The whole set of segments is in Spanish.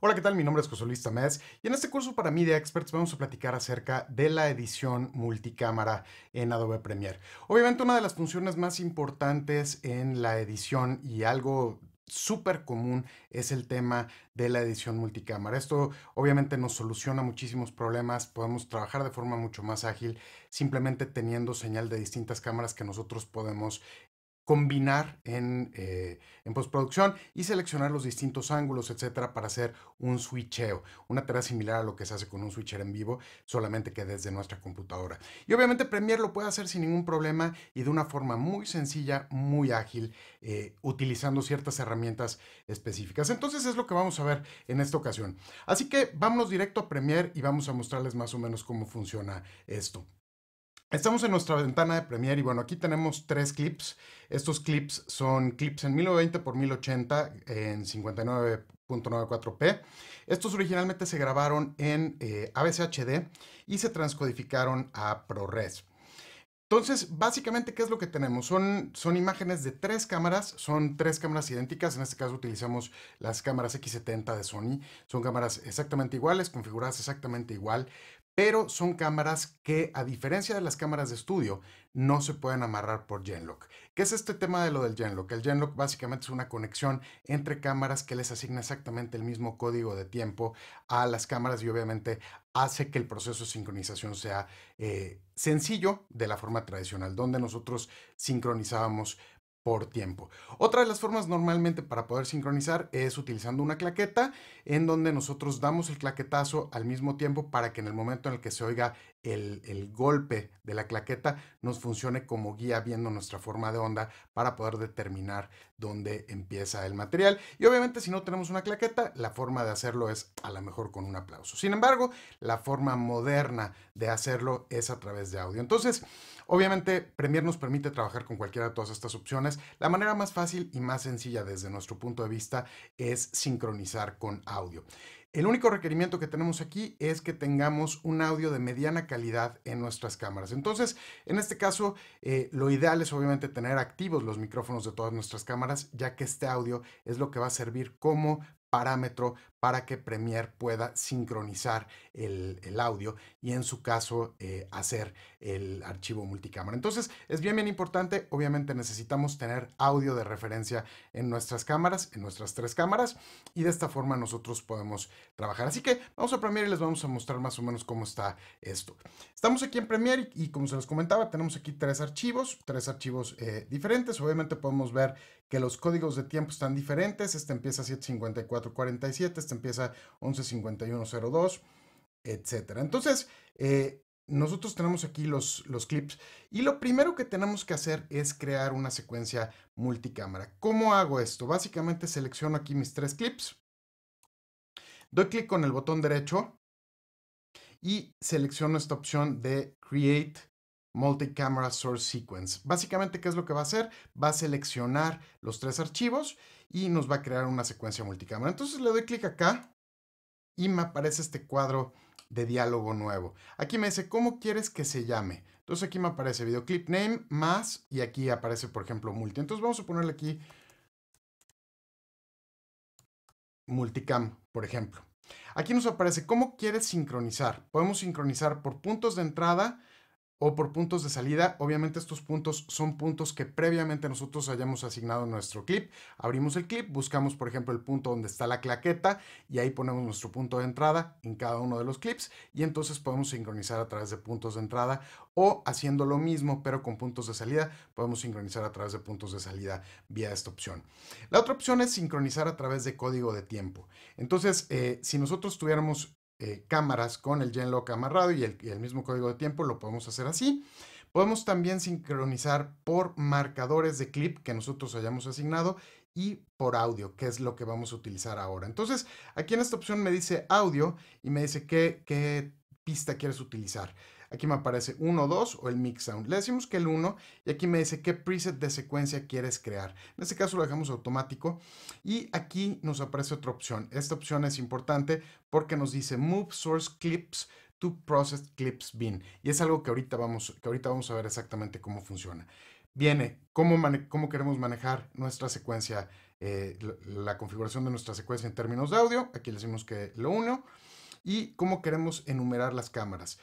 Hola, ¿qué tal? Mi nombre es José Luis y en este curso para Media Experts vamos a platicar acerca de la edición multicámara en Adobe Premiere. Obviamente una de las funciones más importantes en la edición y algo súper común es el tema de la edición multicámara. Esto obviamente nos soluciona muchísimos problemas, podemos trabajar de forma mucho más ágil simplemente teniendo señal de distintas cámaras que nosotros podemos combinar eh, en, postproducción y seleccionar los distintos ángulos, etcétera, para hacer un switcheo. Una tarea similar a lo que se hace con un switcher en vivo, solamente que desde nuestra computadora. Y obviamente Premiere lo puede hacer sin ningún problema y de una forma muy sencilla, muy ágil, eh, utilizando ciertas herramientas específicas. Entonces es lo que vamos a ver en esta ocasión. Así que vámonos directo a Premiere y vamos a mostrarles más o menos cómo funciona esto. Estamos en nuestra ventana de Premiere y bueno, aquí tenemos tres clips. Estos clips son clips en 1920x1080 en 59.94p. Estos originalmente se grabaron en eh, y se transcodificaron a ProRes. Entonces, básicamente, ¿qué es lo que tenemos? Son, son imágenes de tres cámaras, son tres cámaras idénticas, en este caso utilizamos las cámaras X70 de Sony, son cámaras exactamente iguales, configuradas exactamente igual, pero son cámaras que, a diferencia de las cámaras de estudio, no se pueden amarrar por Genlock. ¿Qué es este tema de lo del Genlock? El Genlock básicamente es una conexión entre cámaras que les asigna exactamente el mismo código de tiempo a las cámaras y obviamente hace que el proceso de sincronización sea eh, sencillo de la forma tradicional, donde nosotros sincronizábamos por tiempo. Otra de las formas normalmente para poder sincronizar es utilizando una claqueta en donde nosotros damos el claquetazo al mismo tiempo para que en el momento en el que se oiga el, golpe de la claqueta nos funcione como guía viendo nuestra forma de onda para poder determinar dónde empieza el material. Y obviamente si no tenemos una claqueta, la forma de hacerlo es a lo mejor con un aplauso. Sin embargo, la forma moderna de hacerlo es a través de audio. Entonces, obviamente Premiere nos permite trabajar con cualquiera de todas estas opciones. La manera más fácil y más sencilla desde nuestro punto de vista es sincronizar con audio. El único requerimiento que tenemos aquí es que tengamos un audio de mediana calidad en nuestras cámaras. Entonces, en este caso, eh, lo ideal es obviamente tener activos los micrófonos de todas nuestras cámaras, ya que este audio es lo que va a servir como parámetro para que Premiere pueda sincronizar el, audio y en su caso eh, hacer el archivo multicámara. Entonces es bien, bien importante. Obviamente necesitamos tener audio de referencia en nuestras cámaras, en nuestras tres cámaras y de esta forma nosotros podemos trabajar. Así que vamos a Premiere y les vamos a mostrar más o menos cómo está esto. Estamos aquí en Premiere y, como se les comentaba tenemos aquí tres archivos, tres archivos eh, diferentes. Obviamente podemos ver que los códigos de tiempo están diferentes. Este empieza a 754.47, 11 este empieza 11.51.02, etcétera. Entonces, eh, nosotros tenemos aquí los, los, clips y lo primero que tenemos que hacer es crear una secuencia multicámara. ¿Cómo hago esto? Básicamente selecciono aquí mis tres clips, doy clic con el botón derecho y selecciono esta opción de Create Multicamera Source Sequence. Básicamente, ¿qué es lo que va a hacer? Va a seleccionar los tres archivos y nos va a crear una secuencia multicámara. Entonces le doy clic acá y me aparece este cuadro de diálogo nuevo. Aquí me dice, ¿cómo quieres que se llame? Entonces aquí me aparece videoclip name más y aquí aparece, por ejemplo, multi. Entonces vamos a ponerle aquí multicam, por ejemplo. Aquí nos aparece cómo quieres sincronizar. Podemos sincronizar por puntos de entrada, o por puntos de salida. Obviamente estos puntos son puntos que previamente nosotros hayamos asignado nuestro clip. Abrimos el clip, buscamos por ejemplo el punto donde está la claqueta y ahí ponemos nuestro punto de entrada en cada uno de los clips y entonces podemos sincronizar a través de puntos de entrada o haciendo lo mismo pero con puntos de salida podemos sincronizar a través de puntos de salida vía esta opción. La otra opción es sincronizar a través de código de tiempo. Entonces eh, si nosotros tuviéramos eh, cámaras con el Genlock amarrado y el, mismo código de tiempo, lo podemos hacer así. Podemos también sincronizar por marcadores de clip que nosotros hayamos asignado y por audio, que es lo que vamos a utilizar ahora. Entonces, aquí en esta opción me dice audio y me dice qué, qué pista quieres utilizar. Aquí me aparece 1, 2 o el mix sound. Le decimos que el 1 y aquí me dice qué preset de secuencia quieres crear. En este caso lo dejamos automático y aquí nos aparece otra opción. Esta opción es importante porque nos dice move source clips to process clips bin y es algo que ahorita vamos, que ahorita vamos a ver exactamente cómo funciona. Viene cómo, cómo queremos manejar nuestra secuencia, eh, la, configuración de nuestra secuencia en términos de audio. Aquí le decimos que lo uno y cómo queremos enumerar las cámaras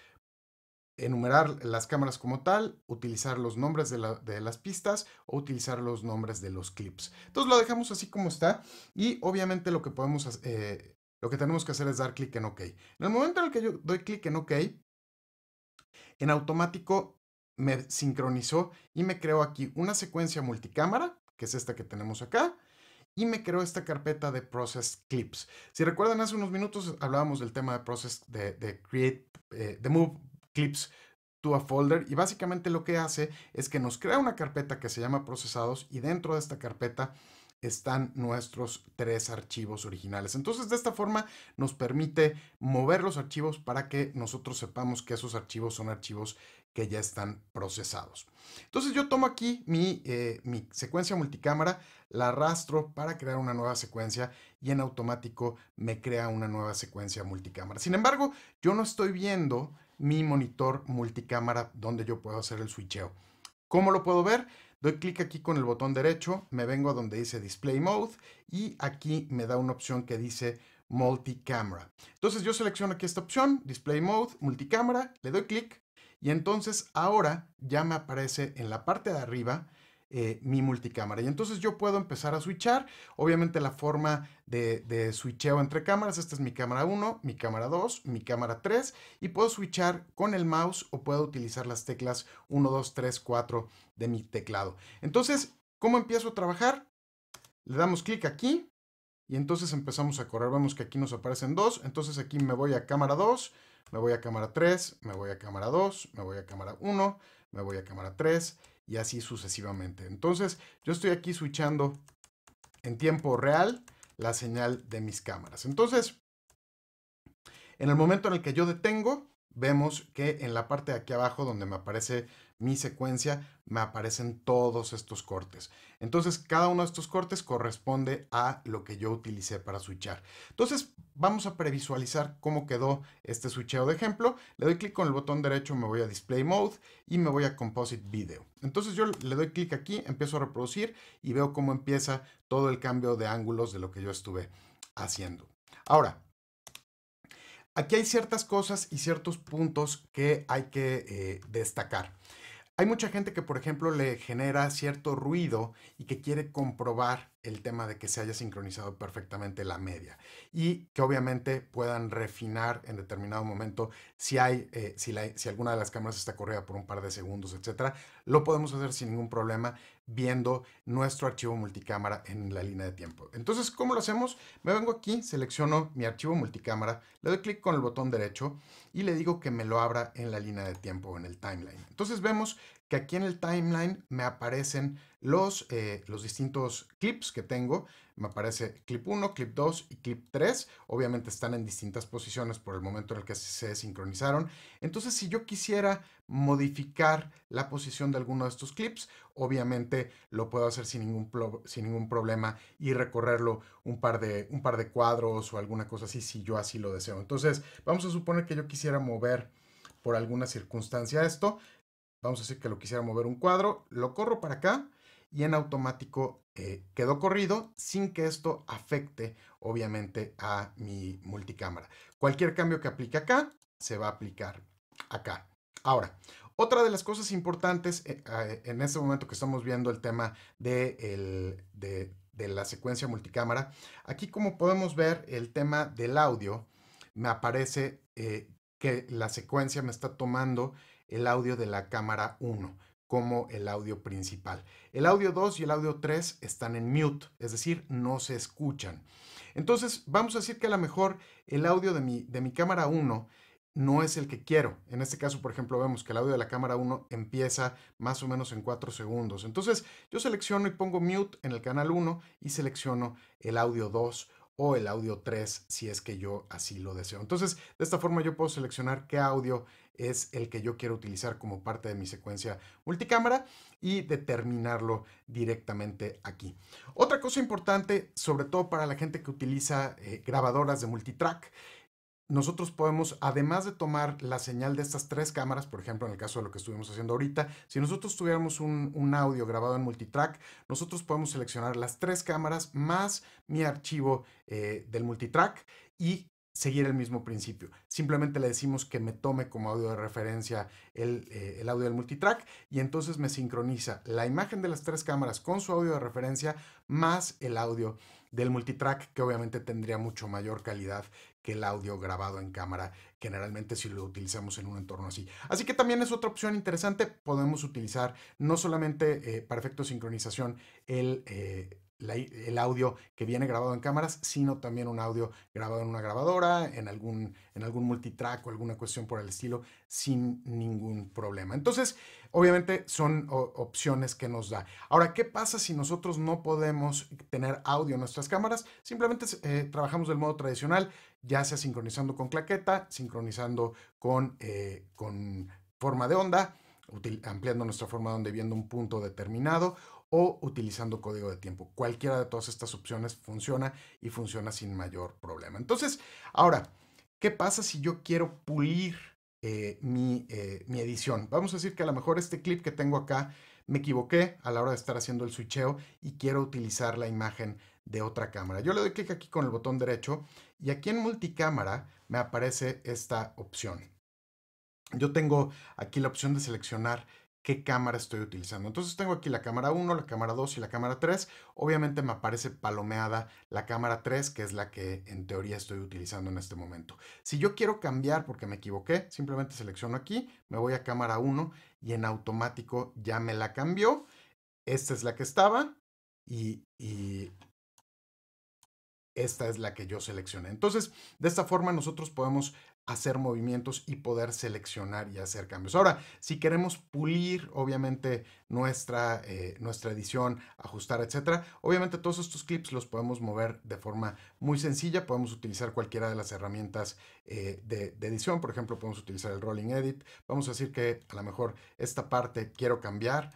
enumerar las cámaras como tal, utilizar los nombres de, las pistas o utilizar los nombres de los clips. Entonces lo dejamos así como está y obviamente lo que podemos eh, lo que tenemos que hacer es dar clic en OK. En el momento en el que yo doy clic en OK, en automático me sincronizó y me creó aquí una secuencia multicámara, que es esta que tenemos acá, y me creó esta carpeta de Process Clips. Si recuerdan, hace unos minutos hablábamos del tema de Process de, Create, eh, de Move clips to a folder y básicamente lo que hace es que nos crea una carpeta que se llama procesados y dentro de esta carpeta están nuestros tres archivos originales. Entonces, de esta forma nos permite mover los archivos para que nosotros sepamos que esos archivos son archivos que ya están procesados. Entonces, yo tomo aquí mi, eh, mi secuencia multicámara, la arrastro para crear una nueva secuencia y en automático me crea una nueva secuencia multicámara. Sin embargo, yo no estoy viendo mi monitor multicámara donde yo puedo hacer el switcheo. ¿Cómo lo puedo ver? Doy clic aquí con el botón derecho, me vengo a donde dice Display Mode y aquí me da una opción que dice multicámara Entonces yo selecciono aquí esta opción, Display Mode, Multicámara, le doy clic y entonces ahora ya me aparece en la parte de arriba eh, mi multicámara. Y entonces yo puedo empezar a switchar. Obviamente la forma de, de switcheo entre cámaras, esta es mi cámara 1, mi cámara 2, mi cámara 3 y puedo switchar con el mouse o puedo utilizar las teclas 1, 2, 3, 4 de mi teclado. Entonces, ¿cómo empiezo a trabajar? Le damos clic aquí y entonces empezamos a correr. Vemos que aquí nos aparecen dos. Entonces aquí me voy a cámara 2, me voy a cámara 3, me voy a cámara 2, me voy a cámara 1, me voy a cámara 3 y así sucesivamente. Entonces yo estoy aquí switchando en tiempo real la señal de mis cámaras. Entonces, en el momento en el que yo detengo, vemos que en la parte de aquí abajo donde me aparece mi secuencia, me aparecen todos estos cortes. Entonces, cada uno de estos cortes corresponde a lo que yo utilicé para switchar. Entonces, vamos a previsualizar cómo quedó este switcheo de ejemplo. Le doy clic con el botón derecho, me voy a Display Mode y me voy a Composite Video. Entonces, yo le doy clic aquí, empiezo a reproducir y veo cómo empieza todo el cambio de ángulos de lo que yo estuve haciendo. Ahora, Aquí hay ciertas cosas y ciertos puntos que hay que eh, destacar. Hay mucha gente que, por ejemplo, le genera cierto ruido y que quiere comprobar el tema de que se haya sincronizado perfectamente la media y que obviamente puedan refinar en determinado momento si hay, eh, si, alguna de las cámaras está corrida por un par de segundos, etcétera, lo podemos hacer sin ningún problema viendo nuestro archivo multicámara en la línea de tiempo. Entonces, ¿cómo lo hacemos? Me vengo aquí, selecciono mi archivo multicámara, le doy clic con el botón derecho y le digo que me lo abra en la línea de tiempo en el timeline. Entonces vemos que aquí en el timeline me aparecen los, eh, los distintos clips que tengo. Me aparece clip 1, clip 2 y clip 3. Obviamente están en distintas posiciones por el momento en el que se sincronizaron. Entonces, si yo quisiera modificar la posición de alguno de estos clips, obviamente lo puedo hacer sin ningún, sin ningún problema y recorrerlo un par, de, un par de cuadros o alguna cosa así, si yo así lo deseo. Entonces, vamos a suponer que yo quisiera mover por alguna circunstancia esto, vamos a decir que lo quisiera mover un cuadro, lo corro para acá y en automático eh, quedó corrido sin que esto afecte obviamente a mi multicámara. Cualquier cambio que aplique acá se va a aplicar acá. Ahora, otra de las cosas importantes eh, eh, en este momento que estamos viendo el tema de, la secuencia multicámara, aquí como podemos ver el tema del audio, me aparece que la secuencia me está tomando el audio de la cámara 1 como el audio principal. El audio 2 y el audio 3 están en mute, es decir, no se escuchan. Entonces, vamos a decir que a lo mejor el audio de mi, de mi cámara 1 no es el que quiero. En este caso, por ejemplo, vemos que el audio de la cámara 1 empieza más o menos en 4 segundos. Entonces, yo selecciono y pongo mute en el canal 1 y selecciono el audio 2 o el audio 3 si es que yo así lo deseo. Entonces, de esta forma yo puedo seleccionar qué audio es el que yo quiero utilizar como parte de mi secuencia multicámara y determinarlo directamente aquí. Otra cosa importante, sobre todo para la gente que utiliza eh, grabadoras de multitrack, nosotros podemos, además de tomar la señal de estas tres cámaras, por ejemplo, en el caso de lo que estuvimos haciendo ahorita, si nosotros tuviéramos un, audio grabado en multitrack, nosotros podemos seleccionar las tres cámaras más mi archivo eh, del multitrack y seguir el mismo principio. Simplemente le decimos que me tome como audio de referencia eh, el, audio del multitrack y entonces me sincroniza la imagen de las tres cámaras con su audio de referencia más el audio del multitrack que obviamente tendría mucho mayor calidad que el audio grabado en cámara generalmente si lo utilizamos en un entorno así. Así que también es otra opción interesante, podemos utilizar no solamente eh, para efecto sincronización el... Eh, el audio que viene grabado en cámaras, sino también un audio grabado en una grabadora, en algún, en algún multitrack o alguna cuestión por el estilo, sin ningún problema. Entonces, obviamente son opciones que nos da. Ahora, ¿qué pasa si nosotros no podemos tener audio en nuestras cámaras? Simplemente eh, trabajamos del modo tradicional, ya sea sincronizando con claqueta, sincronizando con, eh, con forma de onda, ampliando nuestra forma de onda y viendo un punto determinado, o utilizando código de tiempo. Cualquiera de todas estas opciones funciona y funciona sin mayor problema. Entonces, ahora, ¿qué pasa si yo quiero pulir eh, mi, eh, mi edición? Vamos a decir que a lo mejor este clip que tengo acá me equivoqué a la hora de estar haciendo el switcheo y quiero utilizar la imagen de otra cámara. Yo le doy clic aquí con el botón derecho y aquí en multicámara me aparece esta opción. Yo tengo aquí la opción de seleccionar qué cámara estoy utilizando. Entonces tengo aquí la cámara 1, la cámara 2 y la cámara 3. Obviamente me aparece palomeada la cámara 3, que es la que en teoría estoy utilizando en este momento. Si yo quiero cambiar porque me equivoqué, simplemente selecciono aquí, me voy a cámara 1 y en automático ya me la cambió. Esta es la que estaba y, esta es la que yo seleccioné. Entonces, de esta forma nosotros podemos hacer movimientos y poder seleccionar y hacer cambios. Ahora, si queremos pulir, obviamente, nuestra, eh, nuestra edición, ajustar, etcétera, obviamente todos estos clips los podemos mover de forma muy sencilla. Podemos utilizar cualquiera de las herramientas eh, de, de, edición. Por ejemplo, podemos utilizar el Rolling Edit. Vamos a decir que a lo mejor esta parte quiero cambiar,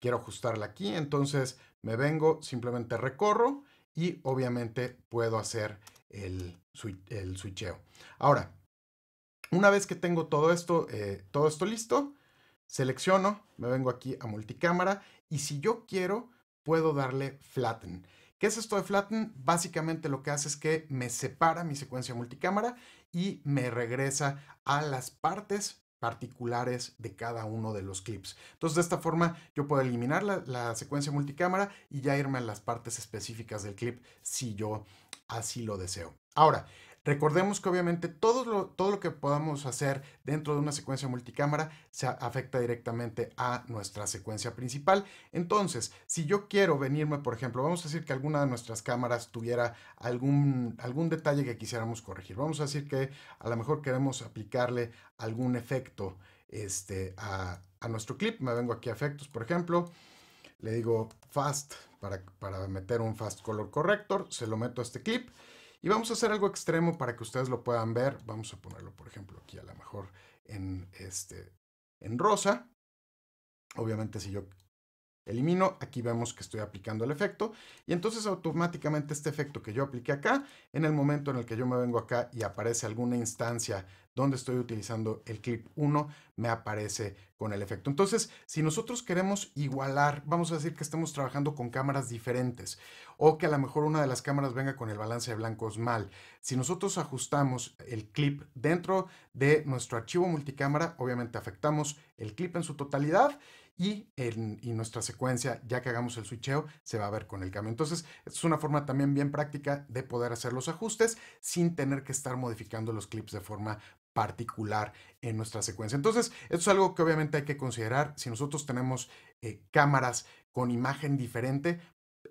quiero ajustarla aquí. Entonces me vengo, simplemente recorro y obviamente puedo hacer el, el switcheo. Ahora, una vez que tengo todo esto, eh, todo esto listo, selecciono, me vengo aquí a multicámara y si yo quiero, puedo darle flatten. ¿Qué es esto de flatten? Básicamente lo que hace es que me separa mi secuencia multicámara y me regresa a las partes particulares de cada uno de los clips. Entonces de esta forma yo puedo eliminar la secuencia multicámara y ya irme a las partes específicas del clip si yo así lo deseo. Ahora, recordemos que obviamente todo lo, todo lo que podamos hacer dentro de una secuencia multicámara se afecta directamente a nuestra secuencia principal. Entonces, si yo quiero venirme, por ejemplo, vamos a decir que alguna de nuestras cámaras tuviera algún, algún detalle que quisiéramos corregir. Vamos a decir que a lo mejor queremos aplicarle algún efecto este, a, a nuestro clip. Me vengo aquí a efectos, por ejemplo le digo fast para, para meter un fast color corrector, se lo meto a este clip y vamos a hacer algo extremo para que ustedes lo puedan ver. Vamos a ponerlo, por ejemplo, aquí a lo mejor en, este, en rosa. Obviamente si yo elimino, aquí vemos que estoy aplicando el efecto y entonces automáticamente este efecto que yo apliqué acá, en el momento en el que yo me vengo acá y aparece alguna instancia donde estoy utilizando el clip 1, me aparece con el efecto. Entonces, si nosotros queremos igualar, vamos a decir que estamos trabajando con cámaras diferentes o que a lo mejor una de las cámaras venga con el balance de blancos mal. Si nosotros ajustamos el clip dentro de nuestro archivo multicámara, obviamente afectamos el clip en su totalidad y, en, nuestra secuencia, ya que hagamos el switcheo, se va a ver con el cambio. Entonces, es una forma también bien práctica de poder hacer los ajustes sin tener que estar modificando los clips de forma particular en nuestra secuencia. Entonces, esto es algo que obviamente hay que considerar. Si nosotros tenemos eh, cámaras con imagen diferente,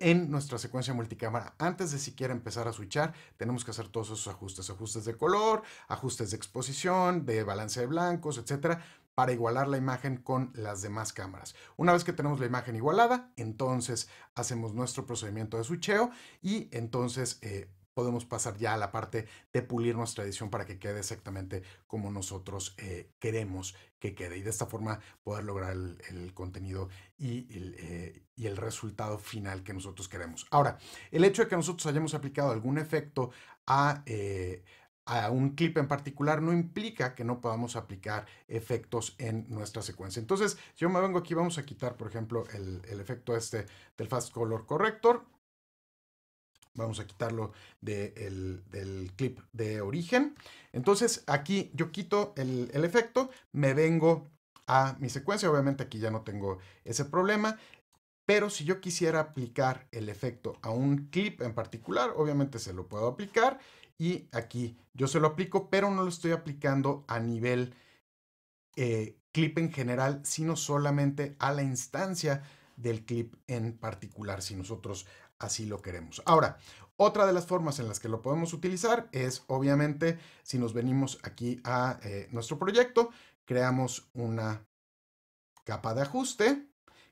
en nuestra secuencia multicámara. Antes de siquiera empezar a switchar, tenemos que hacer todos esos ajustes, ajustes de color, ajustes de exposición, de balance de blancos, etcétera, para igualar la imagen con las demás cámaras. Una vez que tenemos la imagen igualada, entonces hacemos nuestro procedimiento de switcheo y entonces eh, podemos pasar ya a la parte de pulir nuestra edición para que quede exactamente como nosotros eh, queremos que quede y de esta forma poder lograr el, contenido eh, y el, resultado final que nosotros queremos. Ahora, el hecho de que nosotros hayamos aplicado algún efecto a... Eh, un clip en particular no implica que no podamos aplicar efectos en nuestra secuencia. Entonces, si yo me vengo aquí, vamos a quitar, por ejemplo, el, el efecto este del Fast Color Corrector. Vamos a quitarlo del clip de origen. Entonces aquí yo quito el, efecto, me vengo a mi secuencia. Obviamente aquí ya no tengo ese problema. Pero si yo quisiera aplicar el efecto a un clip en particular, obviamente se lo puedo aplicar. Y aquí yo se lo aplico, pero no lo estoy aplicando a nivel eh, clip en general, sino solamente a la instancia del clip en particular. Si nosotros así lo queremos. Ahora, otra de las formas en las que lo podemos utilizar es obviamente si nos venimos aquí a eh, nuestro proyecto, creamos una capa de ajuste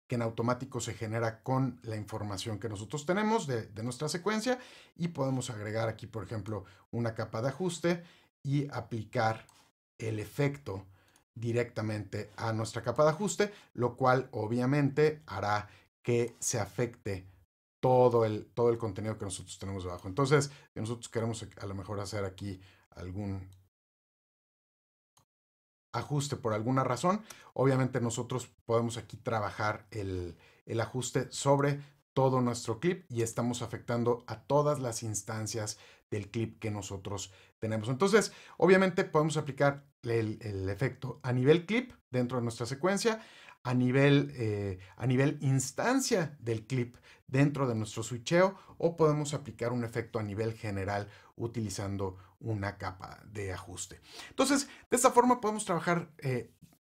que en automático se genera con la información que nosotros tenemos de nuestra secuencia y podemos agregar aquí, por ejemplo, una capa de ajuste y aplicar el efecto directamente a nuestra capa de ajuste, lo cual obviamente hará que se afecte todo el, todo el contenido que nosotros tenemos debajo. Entonces, si nosotros queremos a lo mejor hacer aquí algún ajuste por alguna razón, obviamente nosotros podemos aquí trabajar el, ajuste sobre todo nuestro clip y estamos afectando a todas las instancias del clip que nosotros tenemos. Entonces, obviamente podemos aplicar el, el efecto a nivel clip dentro de nuestra secuencia, a nivel, eh, a nivel instancia del clip dentro de nuestro switcheo o podemos aplicar un efecto a nivel general utilizando una capa de ajuste. Entonces, de esta forma podemos trabajar eh,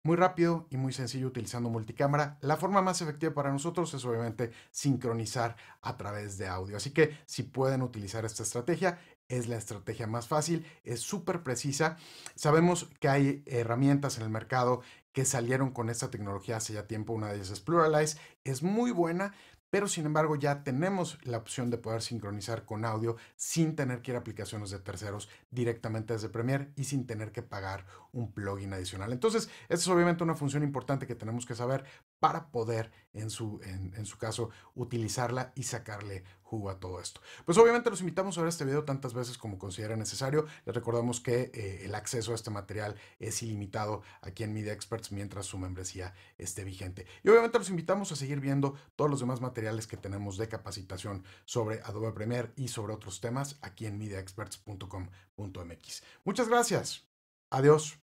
muy rápido y muy sencillo utilizando multicámara. La forma más efectiva para nosotros es obviamente sincronizar a través de audio. Así que si pueden utilizar esta estrategia, es la estrategia más fácil, es súper precisa. Sabemos que hay herramientas en el mercado que salieron con esta tecnología hace ya tiempo. Una de ellas es Pluralize, es muy buena, pero sin embargo ya tenemos la opción de poder sincronizar con audio sin tener que ir a aplicaciones de terceros directamente desde Premiere y sin tener que pagar un plugin adicional. Entonces, esta es obviamente una función importante que tenemos que saber para poder, en su, en, su caso, utilizarla y sacarle jugo a todo esto. Pues obviamente los invitamos a ver este video tantas veces como considera necesario. Les recordamos que eh, el acceso a este material es ilimitado aquí en Media Experts mientras su membresía esté vigente. Y obviamente los invitamos a seguir viendo todos los demás materiales que tenemos de capacitación sobre Adobe Premiere y sobre otros temas aquí en mediaexperts.com.mx. Muchas gracias. Adiós.